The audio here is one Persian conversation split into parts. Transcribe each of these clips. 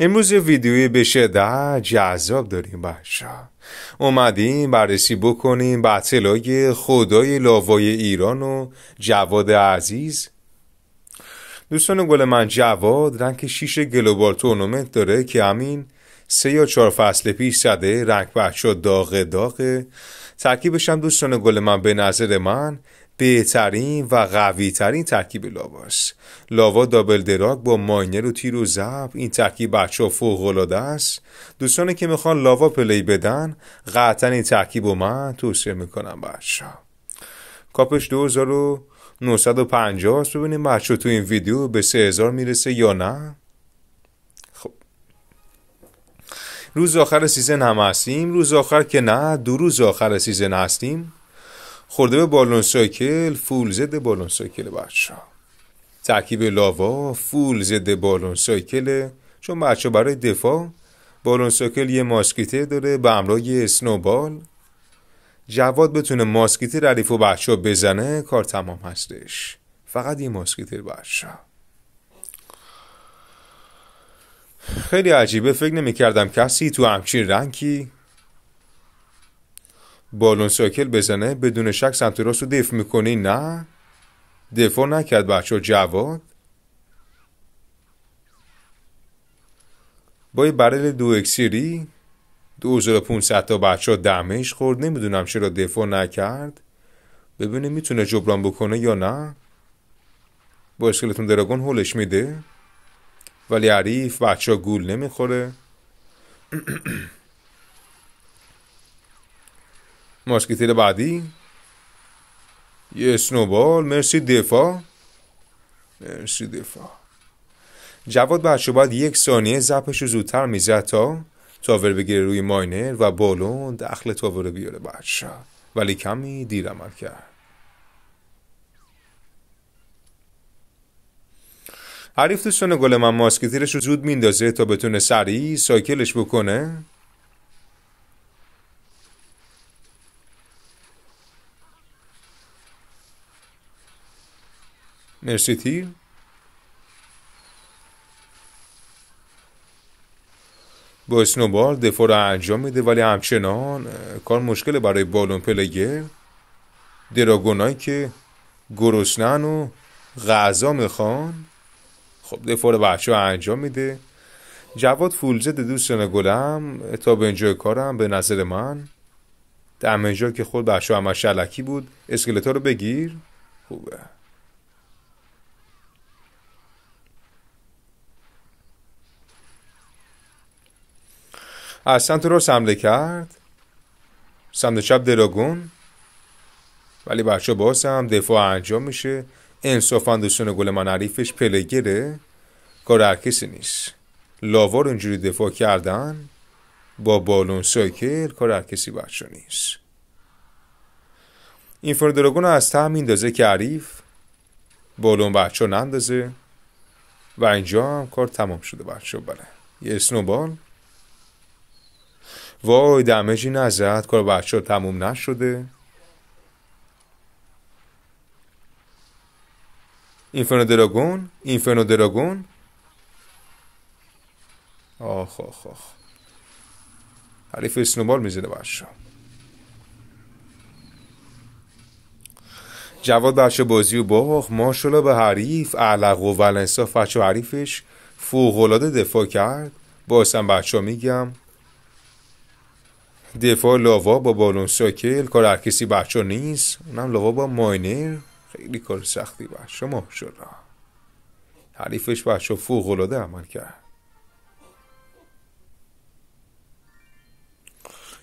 امروز ویدیوی به شدت جذاب داریم بچه اومدیم بررسی بکنیم به خدای لاوای ایران و جواد عزیز دوستان گل من جواد رنگ شیش گلوبال تورنمنت داره که همین سه یا چهار فصل پیش زده رنگ بچه داغ داغه ترکیبش هم دوستان گل من به نظر من بهترین و قوی ترین ترکیب لاواست لاوا دابل دراک با ماینر و تیر و زب این ترکیب بچه ها فوق است دوستانی که میخوان لاوا پلی بدن قطعا این ترکیب و من توصیه میکنم بچه ها کاپش 2950 است ببینیم بچه تو این ویدیو به 3000 میرسه یا نه خب. روز آخر سیزن هم هستیم روز آخر که نه دو روز آخر سیزن هستیم خورده به بالون سایکل فول ضد بالون سایکل بچه ترکیب لاوا فول ضد بالون سایکل. چون بچه برای دفاع بالون سایکل یه ماسکیته داره به همراه سنوبال جواد بتونه ماسکیتر ردیف و بچه بزنه کار تمام هستش فقط یه ماسکیتر بچه خیلی عجیبه فکر نمی کردم کسی تو همچین رنگی بالون ساکل بزنه بدون شک سمت راست رو دفع میکنی نه دفاع نکرد بچه جواد با یه برل دو اکسیری دو تا بچه ها دمش خورد نمیدونم چرا دفاع نکرد ببینه میتونه جبران بکنه یا نه با اسکلتون دراگون هولش میده ولی عریف بچه گول نمیخوره ماسکتر بعدی یه سنوبال، مرسی دفاع مرسی دفاع جواد بچه باید یک ثانیه زپش رو زودتر میزد تا تاور بگیره روی ماینر و بالون دخل تاور رو بیاره بچه ولی کمی دیر عمل کرد حریف دوستان گل من ماسکتیرش رو زود میندازه تا بتونه سریع سایکلش بکنه مرسی تیر با اسنوبال دفاع انجام میده ولی همچنان کار مشکل برای بالون پلگر دراگونایی که گرسنن و غذا میخوان خب دفاع بچه انجام میده جواد فولزد دوستان گلم تا به اینجا کارم به نظر من در که خود بچه همه شلکی بود اسکلتا رو بگیر خوبه از سمت رو سمده کرد سمت چپ دراگون ولی بچه باز هم دفاع انجام میشه انصافا دوستان گل من عریفش پلگره کار هر کسی نیست لاوار اونجوری دفاع کردن با بالون سایکل کار هر کسی بچه نیست این فردراغون از ته میندازه که عریف بالون بچه نندازه و اینجا هم کار تمام شده بچه بله یه بال وای دمجی نزد کار بچه تموم نشده اینفرنو دراگون اینفرنو دراگون آخ آخ آخ حریف اسنوبال میزنه بچه جواد بچه بازی و باخ ماشاءالله به حریف علق و ولنسا فچه حریفش فوقالعاده دفاع کرد باسم بچه ها میگم دفاع لاوا با بالون ساکل کار هر کسی بچه نیست اونم لاوا با ماینر خیلی کار سختی بچه ما شد حریفش بچه فوق العاده عمل کرد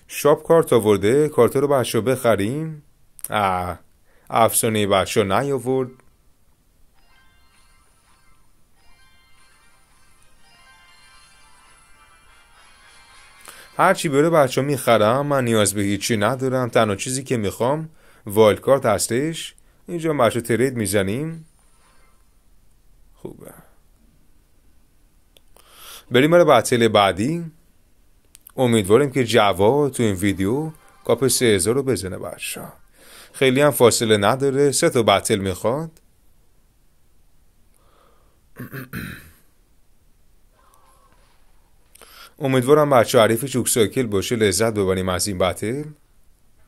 شاپ کارت آورده کارت رو بچه بخریم افسانه بچه نیاورد هرچی بره بچه میخرم من نیاز به هیچی ندارم تنها چیزی که میخوام والکارت هستش اینجا بچه ترید میزنیم خوبه بریم برای بطل بعدی امیدواریم که جواب تو این ویدیو کاپ 3000 رو بزنه بچه خیلی هم فاصله نداره سه تا بطل میخواد امیدوارم بچه حریف چوک ساکل باشه لذت ببریم از این بطل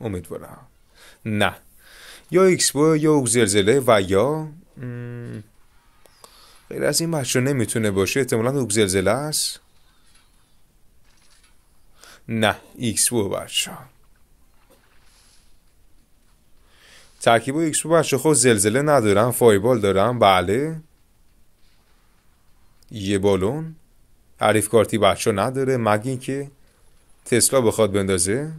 امیدوارم نه یا بو یا اوگ زلزله و یا غیر از این بچه نمیتونه باشه احتمالا اوک زلزله است نه بو بچه ترکیب و بو بچه خود زلزله ندارم فایبال دارم بله یه بالون تعریف کارتی بچه نداره مگه اینکه تسلا بخواد بندازه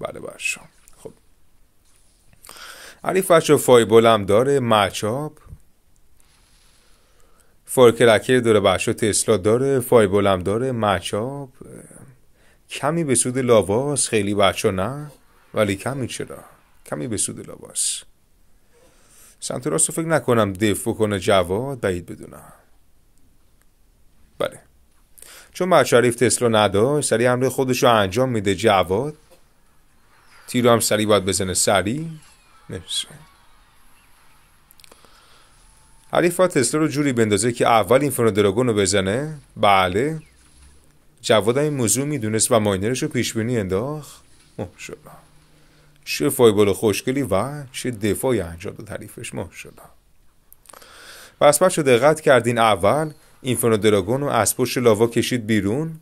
بله بچه خب علی بچه فایبول هم داره مچاب فورکلکر داره بچه تسلا داره فایبول هم داره مچاب کمی به سود لاواس خیلی بچه نه ولی کمی چرا کمی به سود لاواس سمت رو فکر نکنم دفو کنه جواد بعید بدونم بله چون بعد حریف تسلو نداشت سری امر خودش رو انجام میده جواد تیر هم سری باید بزنه سری نمیشه حریف ها تسلا رو جوری بندازه که اول این دراگون رو بزنه بله جواد این موضوع میدونست و ماینرش رو پیشبینی انداخت شد. چه فایبال خوشگلی و چه دفاعی انجام داد حریفش و پس بچه دقت کردین اول اینفرنو دراگون رو از پشت لاوا کشید بیرون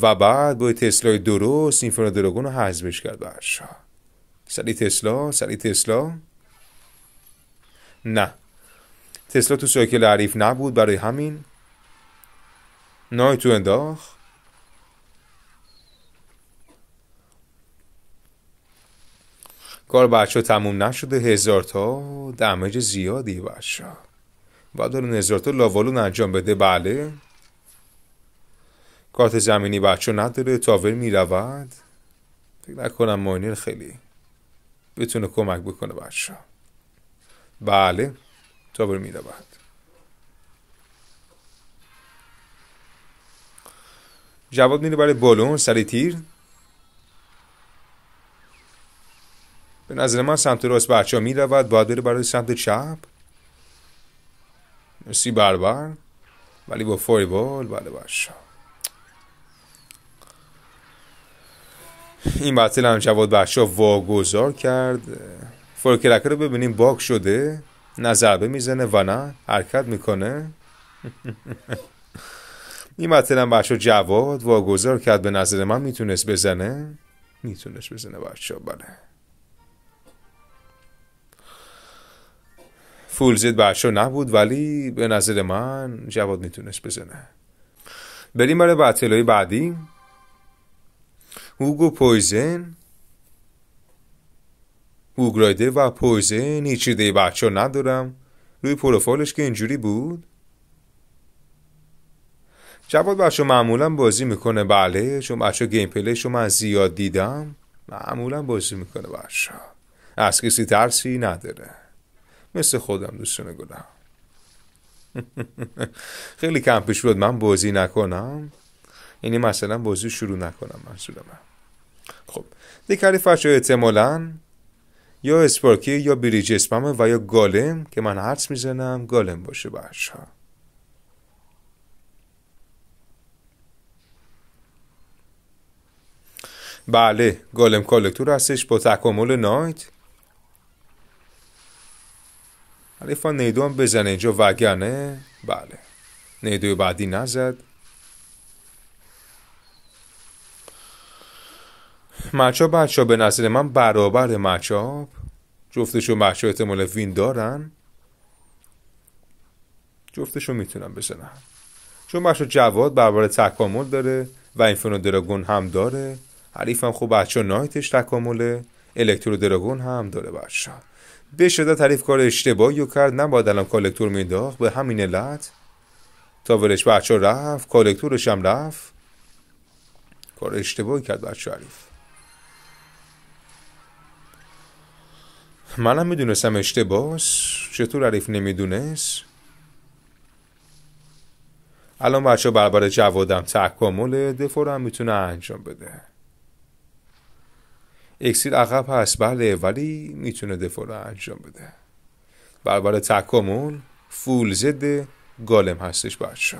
و بعد با تسلای درست اینفرنو دراگون رو حذفش کرد برشا سری تسلا سری تسلا نه تسلا تو سایکل عریف نبود برای همین نای تو انداخ کار بچه تموم نشده هزار تا دمج زیادی بچه بعد داره نظارت لاوالون انجام بده بله کارت زمینی بچه نداره تاور میرود فکر نکنم ماینر خیلی بتونه کمک بکنه بچه بله تاور میرود جواب میره برای بالون سری تیر به نظر من سمت راست بچه ها میرود باید بره برای سمت چپ سی بربر ولی با فوریبال بله باشا این بطل هم جواد بخشا واگذار کرد فورکرکه رو ببینیم باک شده نه ضربه میزنه و نه حرکت میکنه این بطل هم بخشا جواد واگذار کرد به نظر من میتونست بزنه میتونست بزنه بچه بله فولزید برشو نبود ولی به نظر من جواد میتونست بزنه بریم برای بطلای بعدی هوگو پویزن هوگرایده و پویزن هیچ ایده بچه ندارم روی پروفایلش که اینجوری بود جواد بچه معمولا بازی میکنه بله چون بچه گیم پلیش رو من زیاد دیدم معمولا بازی میکنه بچه از کسی ترسی نداره مثل خودم دوستان گلم خیلی کم پیش بود من بازی نکنم یعنی مثلا بازی شروع نکنم من خب دیکری فرش اعتمالا یا اسپارکی یا بریج جسممه و یا گالم که من حرس میزنم گالم باشه برشا بله گالم کالکتور هستش با تکامل نایت حریفا نیدو هم بزنه اینجا وگنه بله نیدوی بعدی نزد مچاب بچه به نظر من برابر مچاب جفتشو بچه احتمال وین دارن جفتشو میتونم بزنم چون بچه جواد برابر تکامل داره و اینفونو دراگون هم داره حریف خوب بچه نایتش تکامله الکترو دراگون هم داره بچه به شده تعریف کار اشتباهی و کرد نباید الان کالکتور مینداخت به همین علت تا ولش بچه رفت کالکتورش هم رفت کار اشتباهی کرد بچه عریف منم میدونستم اشتباس چطور عریف نمیدونست الان بچه برابر جوادم تکامل هم میتونه انجام بده اکسیر عقب هست بله ولی میتونه دفاع رو انجام بده برابر تکامل فول زده گالم هستش بچه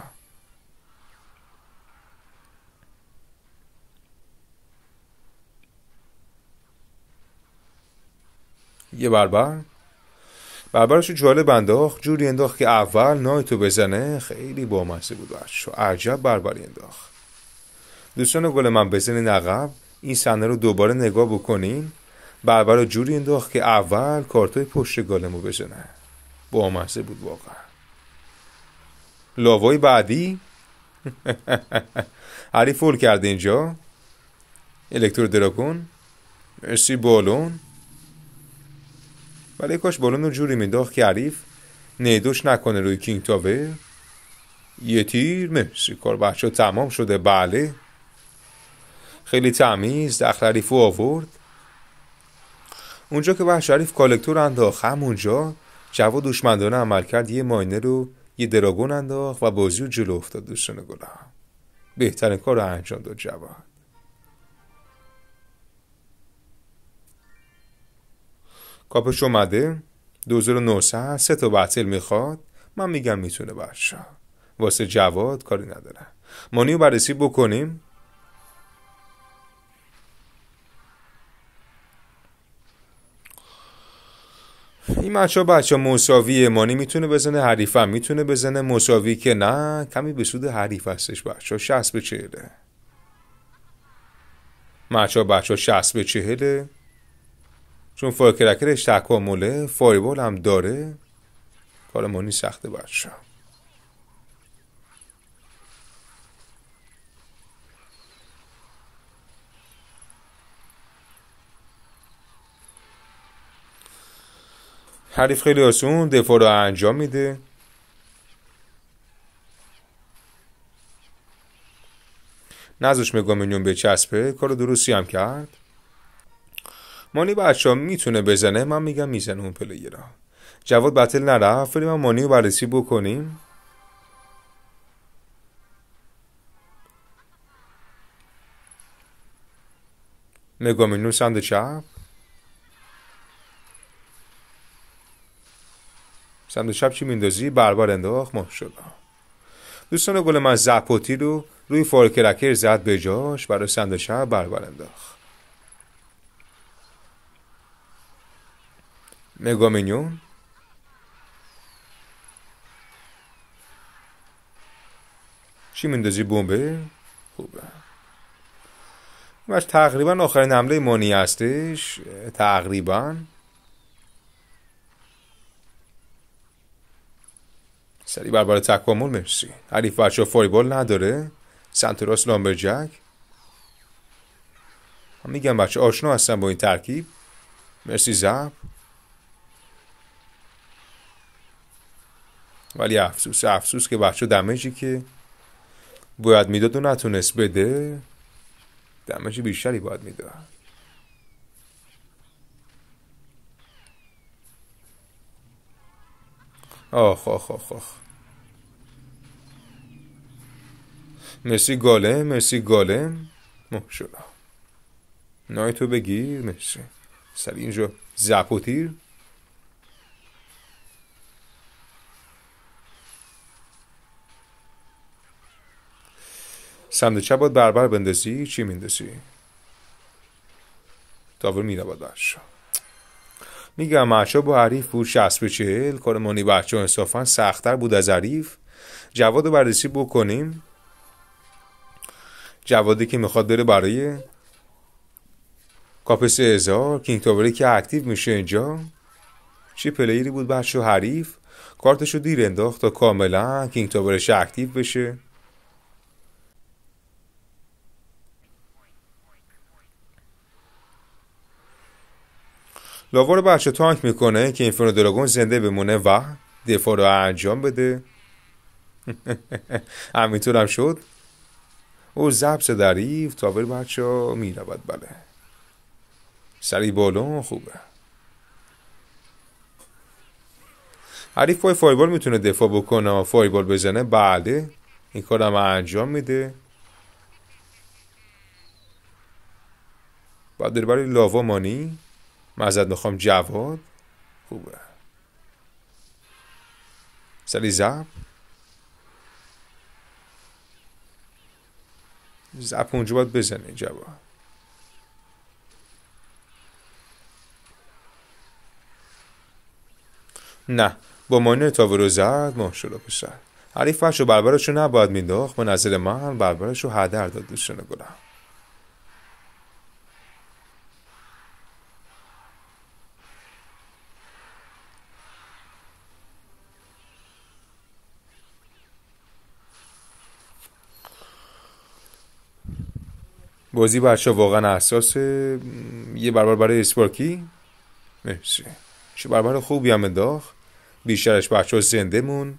یه بربر بربرش جالب انداخت جوری انداخت که اول نایتو بزنه خیلی بامزه بود بچه عجب بربری انداخت دوستان گل من بزنین عقب این صحنه رو دوباره نگاه بکنین بربر رو جوری انداخت که اول کارتای پشت گالمو بزنه با مزه بود واقعا لاوای بعدی عریف فول کرده اینجا الکترو دراکون مرسی بالون ولی کاش بالون رو جوری مینداخت که حریف نیدوش نکنه روی کینگ تاور یه تیر مرسی کار بچه تمام شده بله خیلی تمیز و آورد اونجا که وحش شریف کالکتور انداخت همونجا جوا دشمندانه عمل کرد یه ماینه رو یه دراگون انداخت و بازی رو جلو افتاد دوستان گلم بهترین کار رو انجام داد جواد کاپش اومده دوزار نوسه سه تا بطل میخواد من میگم میتونه برشا واسه جواد کاری نداره مانیو بررسی بکنیم این مچه ها بچه مساوی مانی میتونه بزنه هم میتونه بزنه مساوی که نه کمی به سود حریف هستش بچه ها شست به چهله مچه ها بچه ها شست به چهله چون فایرکرکرش تکامله فایبال هم داره کار مانی سخته بچه حریف خیلی آسون دفاع رو انجام میده نزدش مگامینیون به چسبه کار درستی هم کرد مانی بچه ها میتونه بزنه من میگم میزنه اون رو جواد بطل نرفت ولی من مانی رو بررسی بکنیم مگامینیون سند چپ سمت شب چی میندازی بربر انداخت ماه شد دوستان گل من زپوتی رو روی فارکرکر زد به جاش برای سمت شب بربر انداخت مگامینیون چی میندازی بمبه خوبه و تقریبا آخرین حمله مانی هستش تقریبا سری برابر تکامل مرسی حریف بچه فوریبال نداره سمت راست جک میگم بچه آشنا هستن با این ترکیب مرسی زب ولی افسوس افسوس که بچه دمجی که باید میداد و نتونست بده دمج بیشتری باید میداد آخ آخ آخ آخ مرسی گاله مرسی گاله ماشاءالله نای تو بگیر مرسی سری اینجا زپ و تیر سمت بربر بندسی چی میندسی تاور میره باید برشا میگم محشا با حریف بود شست به چهل کار مانی بچه انصافا سختتر بود از حریف جواد بررسی بکنیم جوادی که میخواد داره برای کاپس ازار کینگ که اکتیو میشه اینجا چی پلیری بود بچه حریف کارتشو دیر انداخت تا کاملا کینگ تاورش اکتیو بشه لاوار بچه تانک میکنه که اینفرنو دراگون زنده بمونه و دفاع رو انجام بده همینطور هم شد او زبس دریف تاور بچه ها می رود بله سری بالون خوبه حریف پای فایبال میتونه دفاع بکنه فایبال بزنه بله این کارم انجام میده بعد داره برای لاوا مانی مزد میخوام جواد خوبه سری زب زپ اونجا باید بزنه اینجا با. نه با تا تاورو زد ماشاءالله پسر حریف فرش و بربرش رو نباید مینداخت به نظر من بربرشو رو هدر داد دوستان گلم بازی ها واقعا اساس یه برابر برای اسپارکی مرسی چه برابر خوبی هم انداخت بیشترش بچه زنده مون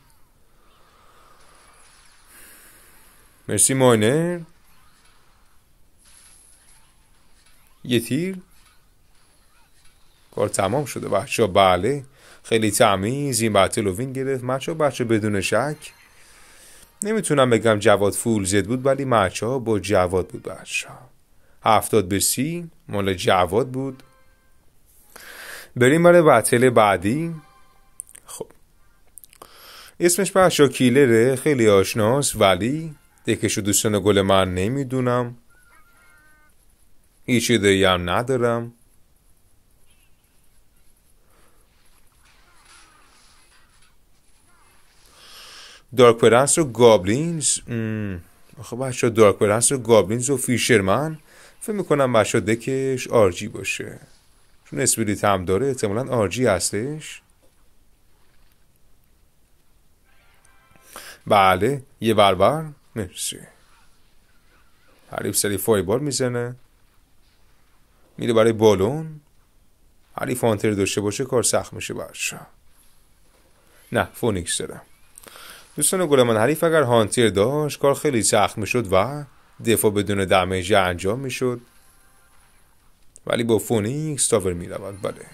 مرسی ماینر یه تیر کار تمام شده بچه بله خیلی تمیز این بطل گرفت بچه بچه بدون شک نمیتونم بگم جواد زد بود ولی مرچه ها با جواد بود بچه هفتاد به سی مال جواد بود بریم برای بطل بعدی خب اسمش برشا کیلره خیلی آشناس ولی دکشو دوستان گل من نمیدونم هیچ دیگه هم ندارم دارک پرنس و گابلینز آخه بچه دارک پرنس و گابلینز و فیشرمن فکر میکنم بچه دکش آرجی باشه چون اسپریت هم داره احتمالا آرجی هستش بله یه بربر مرسی حریف سری فایبال میزنه میره برای بالون حریف آنتر داشته باشه کار سخت میشه برشا نه فونیکس دارم دوستان گل من حریف اگر هانتیر داشت کار خیلی سخت میشد و دفاع بدون دمیجه انجام میشد ولی با فونیکس تاور میرود بله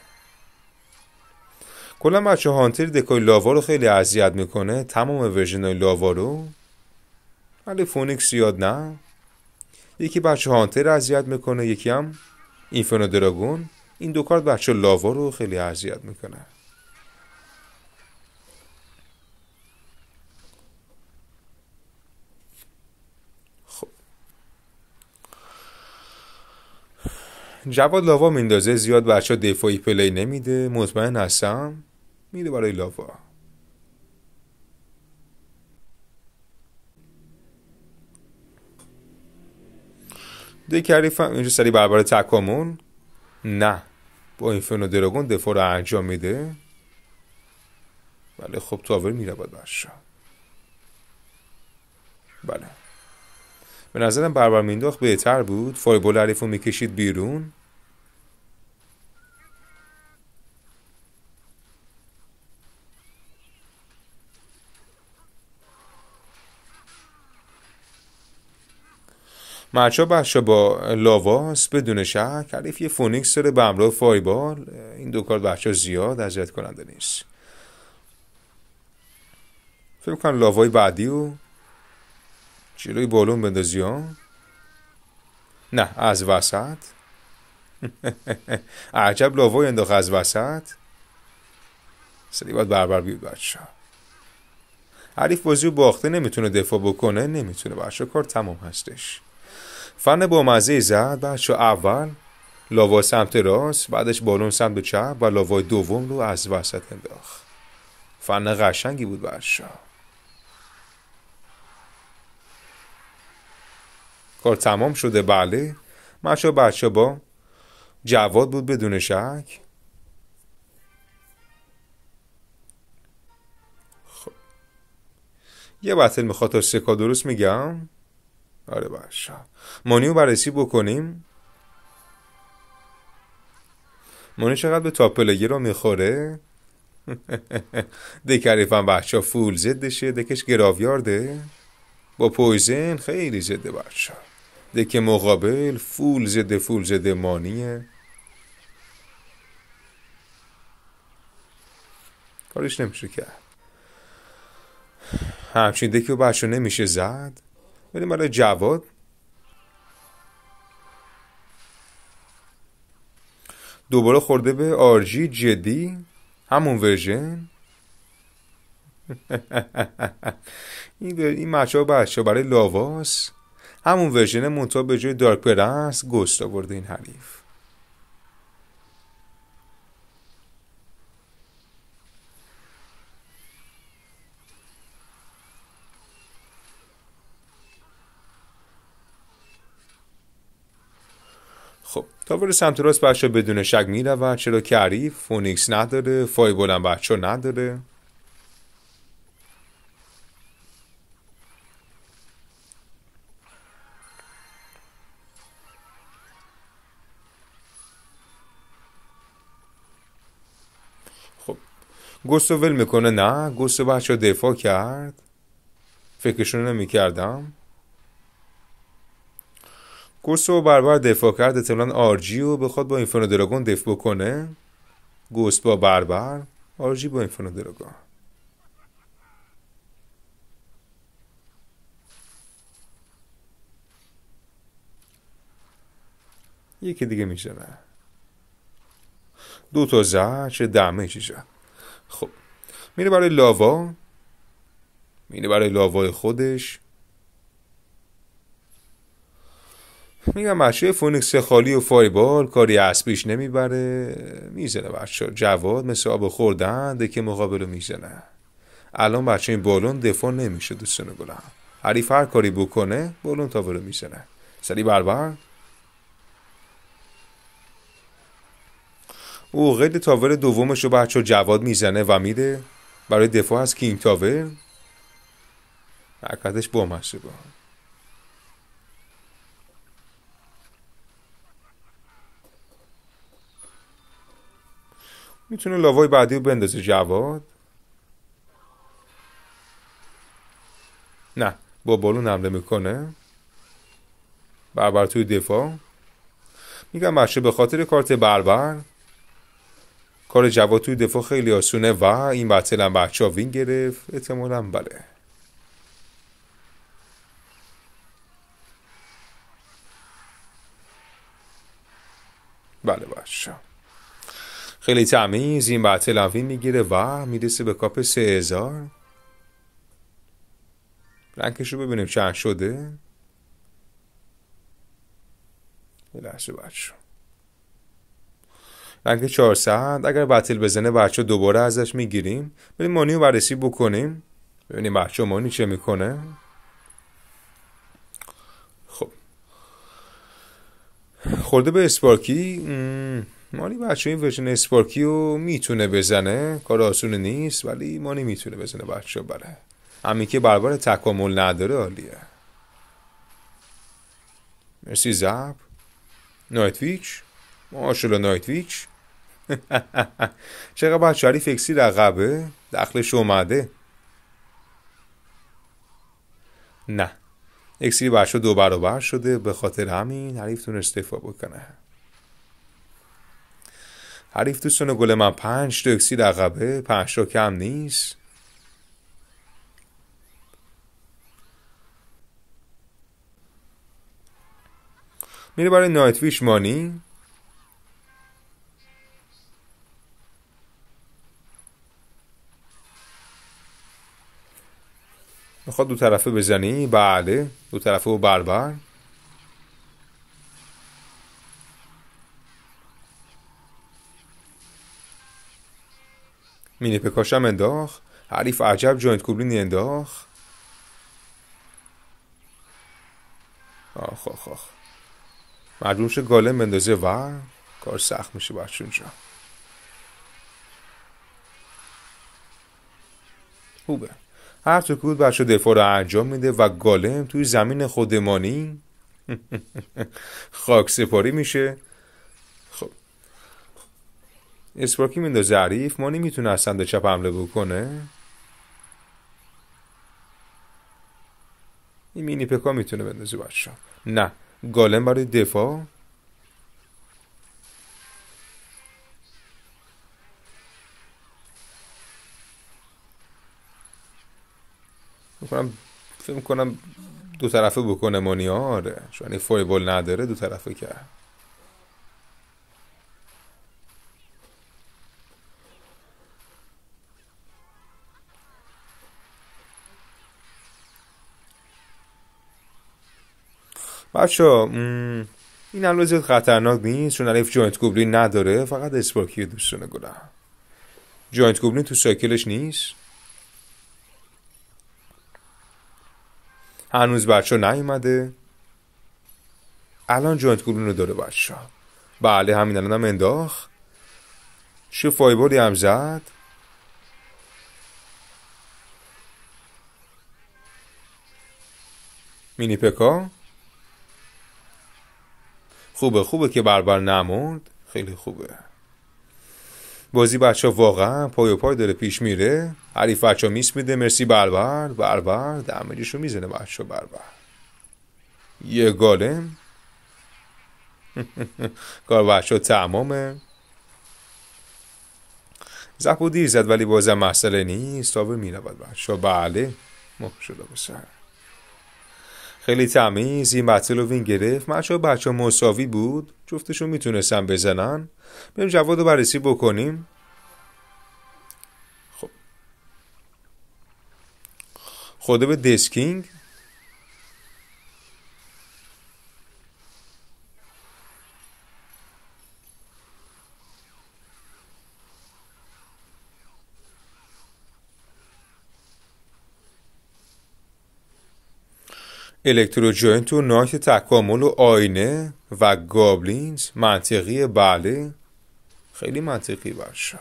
کلا بچه هانتیر دکای لاوا رو خیلی اذیت میکنه تمام ورژن های لاوا رو ولی فونیکس یاد نه یکی بچه هانتیر اذیت میکنه یکی هم اینفنو دراگون این دو کارت بچه لاوا رو خیلی اذیت میکنه جواد لاوا میندازه زیاد بچه دفاعی پلی نمیده مطمئن هستم میده برای لاوا دکریف فهم اینجا سری برابر تکامون نه با فنو دراگون دفاع رو انجام میده بله خب تاور میرود برشا بله به نظرم بربر مینداخت بهتر بود فایبول حریف رو میکشید بیرون مرچا بخشا با لاواس بدون شک حریف یه فونیکس داره به همراه فایبال این دو کار بخشا زیاد اذیت کننده نیست فکر کن لاوای بعدی و جلوی بالون بندازی ها نه از وسط عجب لاوای انداخت از وسط سری باید بربر بیود بچه حریف بازی باخته نمیتونه دفاع بکنه نمیتونه بچه کار تمام هستش فن با مزه زد بچه اول لاوا سمت راست بعدش بالون سمت چپ و لاوا دوم رو از وسط انداخت فن قشنگی بود برشا کار تمام شده بله مشا بچه با جواد بود بدون شک خب. یه بطل میخواد تا سکا درست میگم آره باشا مانیو بررسی بکنیم مانیو چقدر به تاپلگی رو میخوره هم بچه فول زدشه دکش گراویارده با پویزن خیلی زده بچه دک مقابل فول زده فول زده مانیه کارش نمیشه کرد همچین دکی و بچه نمیشه زد بریم برای جواد دوباره خورده به آرژی جدی همون ورژن این این مچا بچا برای لاواس همون ورژن مونتا به جای دارک پرنس گست آورده این حریف خب تاور سمت راست بچه بدون شک میرود چرا که فونیکس نداره فای بلند بچه نداره خب گستو ول میکنه نه گستو بچه دفاع کرد فکرشون نمیکردم و بربر دفاع کرد اطمینان آرجی و بخواد با اینفرنو دراگون دفاع کنه گست با بربر آرجی با اینفرنو دراگون یکی دیگه میزنه دو تا زر چه دمه خب میره برای لاوا میره برای لاوای خودش میگم بچه فونیکس خالی و فایبال کاری عصبیش نمیبره میزنه بچه جواد مثل آب خوردن دکه مقابل رو میزنه الان بچه این بالون دفاع نمیشه دوستانو گلم حریف هر کاری بکنه بالون تا رو میزنه سری بربر او قید تاور دومش رو بچه جواد میزنه و میده برای دفاع از کینگ تاور حرکتش با میتونه لاوای بعدی رو بندازه جواد نه با بالون حمله میکنه بربر توی دفاع میگم بچه به خاطر کارت بربر کار جواد توی دفاع خیلی آسونه و این بطل هم بچه وین گرفت احتمالا بله بله باشه خیلی تمیز این بعد تلافی میگیره و میرسه به کاپ سه هزار رنگش رو ببینیم چند شده یه لحظه بچه رنگ 400 اگر بطل بزنه بچه دوباره ازش میگیریم بریم مانی رو بررسی بکنیم ببینیم بچه مانی چه میکنه خب خورده به اسپارکی مانی بچه این ورژن اسپارکی میتونه بزنه کار آسون نیست ولی مانی میتونه بزنه بچه بره همین که برابر تکامل نداره عالیه مرسی زب نایتویچ نایت نایتویچ چقدر هری فکسی رقبه دخلش اومده نه اکسی بچه دو برابر شده به خاطر همین حریفتون استفا بکنه حریف دوستان گل من پنج تا اکسید عقبه پنج رو کم نیست میره برای نایتویش مانی میخواد دو طرفه بزنی بله دو طرفه و بربر مینه پکاشم انداخ حریف عجب جوینت کوبلینی انداخ آخ آخ آخ مجبور گالم بندازه و کار سخت میشه برشون جا خوبه هر تو بود بچه دفاع رو انجام میده و گالم توی زمین خودمانی خاک سپاری میشه اسپاکی میندازه عریف ما نمیتونه از سمت چپ حمله بکنه این مینی پکا میتونه بندازه بچه نه گالم برای دفاع میکنم فکر کنم دو طرفه بکنه مانی آره چون فایبول نداره دو طرفه کرد بچه این حمله زیاد خطرناک نیست چون علیف جوینت گوبلین نداره فقط اسپارکی دوستانه گلم جوینت گوبلین تو سایکلش نیست هنوز بچه نیومده الان جوینت گوبلین رو داره بچه بله همین الان هم انداخ چه هم زد مینی پکا خوبه خوبه که بربر نمرد خیلی خوبه بازی بچه ها واقعا پای و پای داره پیش میره حریف بچه ها میس میده مرسی بربر بربر دمجشو میزنه بچه ها بربر یه گالم کار بچه ها تمامه زپو دیر زد ولی بازم مسئله نیست تابه میرود بچه ها بله مخ شده خیلی تمیز این بطل رو وین گرفت بچه بچه مساوی بود جفتشون میتونستن بزنن بریم جواد رو بررسی بکنیم خب به دسکینگ الکترو تو و نایت تکامل و آینه و گابلینز منطقی بله خیلی منطقی برشا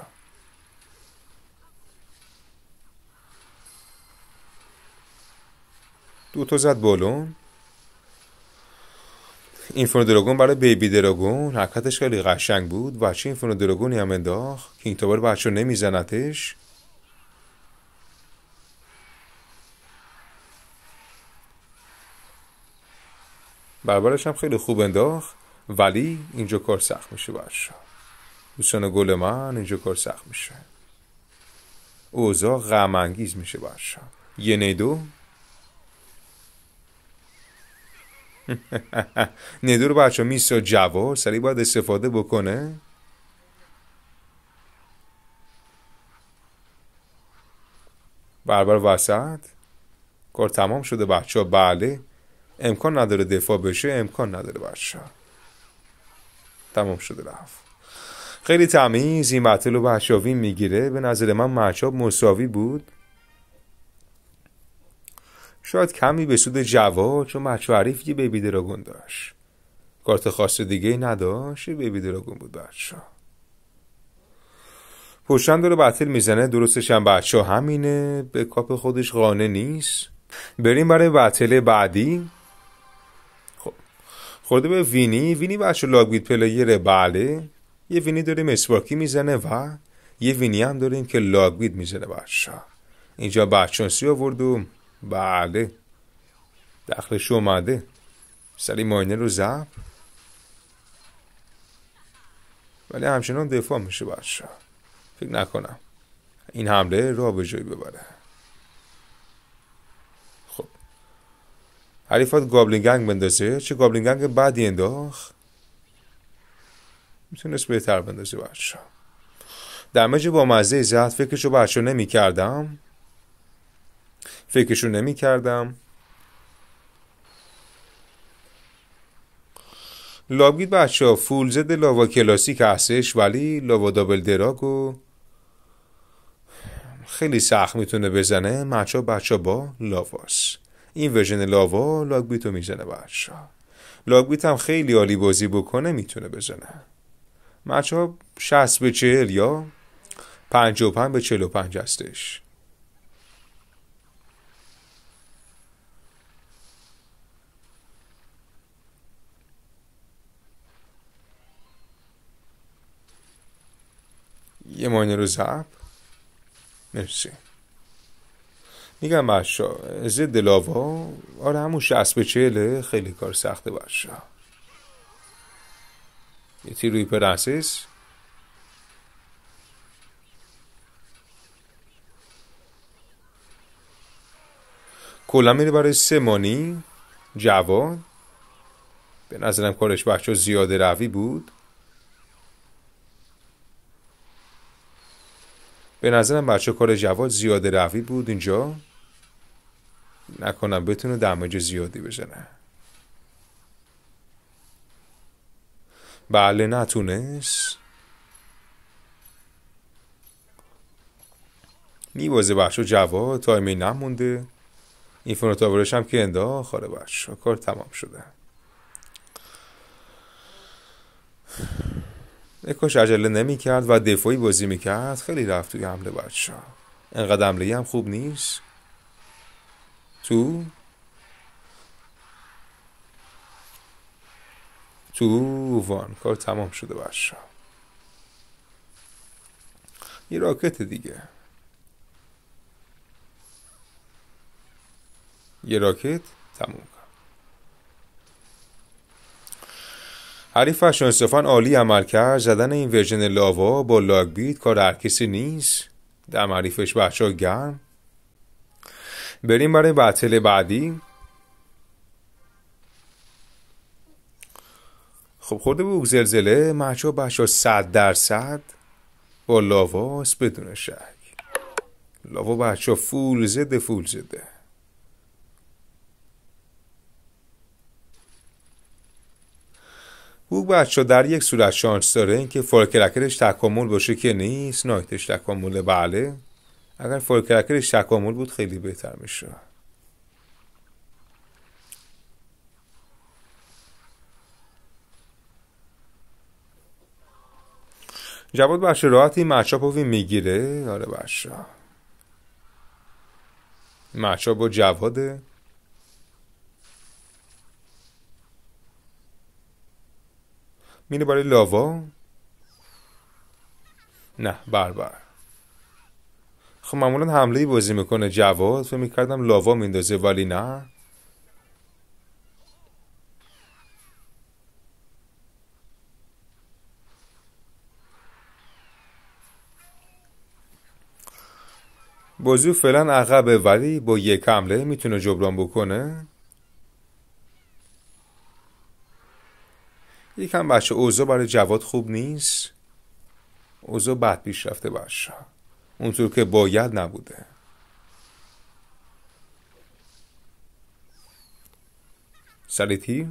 دو تا زد بالون اینفرو دراگون برای بیبی دراگون حرکتش خیلی قشنگ بود بچه اینفرو دراگونی هم انداخت کینگ تاور بچه نمیزنتش بربرش هم خیلی خوب انداخت ولی اینجا کار سخت میشه برشا دوستان گل من اینجا کار سخت میشه اوزا غم انگیز میشه برشا یه ندو ندو رو بچه میسا جوار سری باید استفاده بکنه بربر وسط کار تمام شده بچه ها بله امکان نداره دفاع بشه امکان نداره بچه تمام شده رفت خیلی تمیز این بطل و بحشاوی میگیره به نظر من محشاب مساوی بود شاید کمی به سود جواد چون محشاب عریف یه بیبی دراگون داشت کارت خاص دیگه نداشت یه بیبی دراگون بود بچه پشتن داره بطل میزنه درستش هم بچه همینه به کاپ خودش قانه نیست بریم برای بطل بعدی خورده به وینی وینی بچه لاگویت پلیر بله یه وینی داریم اسواکی میزنه و یه وینی هم داریم که لاگویت میزنه بچه اینجا بچانسی آورد و بله دخلش اومده سری ماینه رو زب ولی همچنان دفاع میشه بچه فکر نکنم این حمله را به جایی ببره حریفات گابلین گنگ بندازه چه گابلین گنگ بعدی انداخت میتونست بهتر بندازه بچه دمج با مزه زد فکرشو بچه نمی کردم فکرشو نمی کردم لابگید بچه ها فول زد لاوا کلاسیک هستش ولی لاوا دابل و خیلی سخت میتونه بزنه ها بچه با لاواست این ورژن لاوا رو میزنه بچه لاگبیت هم خیلی عالی بازی بکنه میتونه بزنه مچا ها 60 به 40 یا 55 به 45 هستش یه ماینه رو زب مرسی میگم بچه ضد لاوا آره همون شست به چهله خیلی کار سخته بچه یه روی پرنسس کلا میره برای سمانی جوان به نظرم کارش بچه زیاده روی بود به نظرم بچه کار جواد زیاده روی بود اینجا نکنم بتونه دمج زیادی بزنه بله نتونست میوازه بچه جواد تایمی نمونده این فونوتاورش هم که اندا خاله بچه کار تمام شده اکاش عجله نمی کرد و دفاعی بازی می کرد خیلی رفت توی حمله بچه انقدر حمله هم خوب نیست تو تو وان کار تمام شده بچه یه راکت دیگه یه راکت تموم کن حریف و استفان عالی عمل کرد زدن این ورژن لاوا با لاگ بیت کار هر کسی نیست در معریفش بچه ها گرم بریم برای بطل بعدی خب خورده بود زلزله محجا بچه صد درصد با لاواس بدون شک لاوا بچه فول زده فول زده بوگ بچه در یک صورت شانس داره اینکه فرکرکرش تکامل باشه که نیست نایتش تکامل بله اگر فولکرکرش تکامل بود خیلی بهتر میشه جواد برشا راحتی این میگیره آره ها مچاپ با جواده میره برای لاوا نه بربر بر. خب معمولا حمله بازی میکنه جواد فکر میکردم لاوا میندازه ولی نه بازی فعلا عقبه ولی با یک حمله میتونه جبران بکنه یکم بچه اوضاع برای جواد خوب نیست اوضاع بد پیش رفته بچه اونطور که باید نبوده سر تیر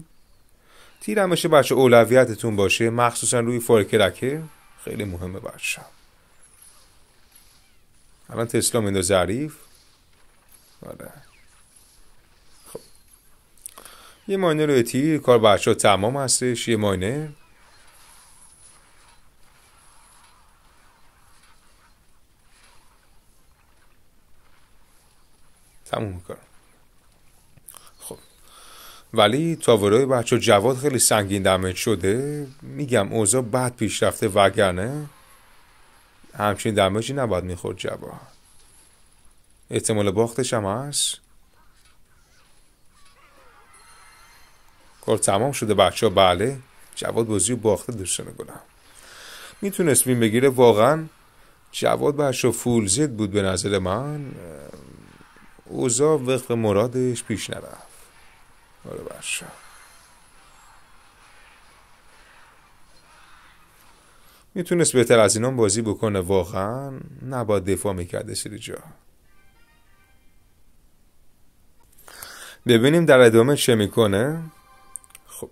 تیر همشه بچه اولویتتون باشه مخصوصا روی فارکرکه خیلی مهمه بچه الان تسلا میندازه ظریف آره. خب یه ماینه روی تیر کار بچه ها تمام هستش یه ماینه تموم میکنم خب ولی تاورای بچه و جواد خیلی سنگین دمج شده میگم اوضاع بد پیش رفته وگرنه همچین دمجی نباید میخورد جواد احتمال باختش هم هست کار تمام شده بچه بله جواد بازی باخته دوستان گلم میتونست بین بگیره واقعا جواد بچه فول زید بود به نظر من اوزا وقف مرادش پیش نرفت آره برشا میتونست بهتر از اینام بازی بکنه واقعا نبا دفاع میکرده سری جا ببینیم در ادامه چه میکنه خب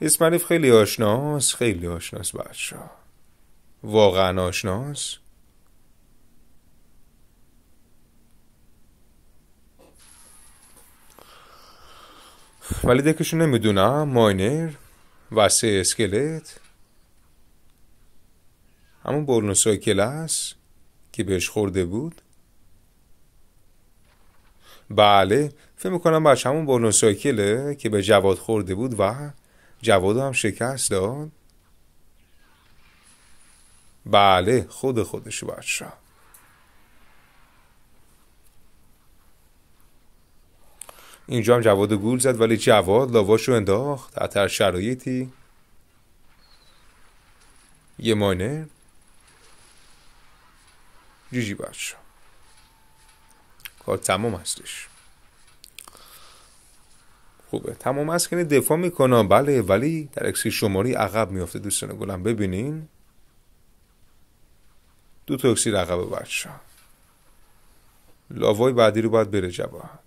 اسمریف خیلی آشناس خیلی آشناس بچه واقعا آشناس ولی دکشو نمیدونم ماینر وسه اسکلت همون برنوسای کلاس که بهش خورده بود بله فکر میکنم بچه همون کله که به جواد خورده بود و جواد هم شکست داد بله خود خودش بچه اینجا هم جواد گول زد ولی جواد لاواشو انداخت اتر شرایطی یه ماینه جیجی بچه کار تمام هستش خوبه تمام هست که دفاع میکنم بله ولی در اکسی شماری عقب میافته دوستان گلم ببینین دو تا اکسی عقب بچه لاوای بعدی رو باید بره جواد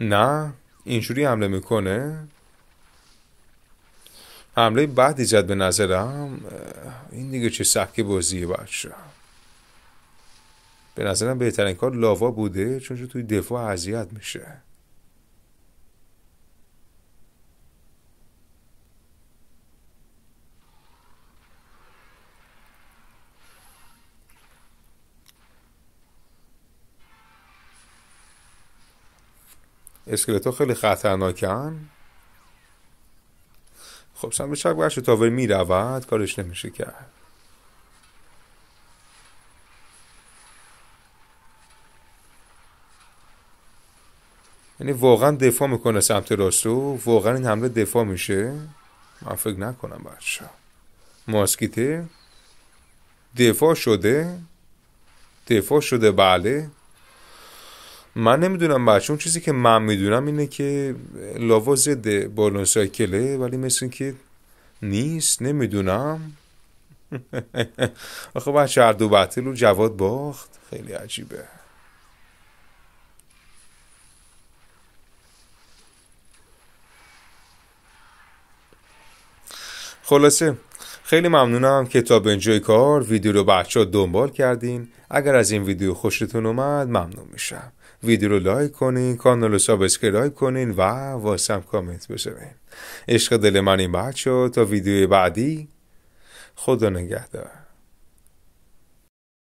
نه اینجوری حمله میکنه حمله بعدی زد به نظرم این دیگه چه سبک بازیه بچه به نظرم بهترین کار لاوا بوده چون توی دفاع اذیت میشه ها خیلی خطرناکن خب سمت شب گرش تاور میرود کارش نمیشه کرد یعنی واقعا دفاع میکنه سمت راستو واقعا این حمله دفاع میشه من فکر نکنم بچه ماسکیته دفاع شده دفاع شده بله من نمیدونم بچه اون چیزی که من میدونم اینه که لاوا ضد بالون سایکله ولی مثل که نیست نمیدونم آخه بچه هر دو بطل رو جواد باخت خیلی عجیبه خلاصه خیلی ممنونم که تا به اینجای کار ویدیو رو بچه ها دنبال کردین اگر از این ویدیو خوشتون اومد ممنون میشم ویدیو رو لایک کنین کانال رو سابسکرایب کنین و واسم کامنت بذارین عشق دل من این شد تا ویدیو بعدی خدا نگهدار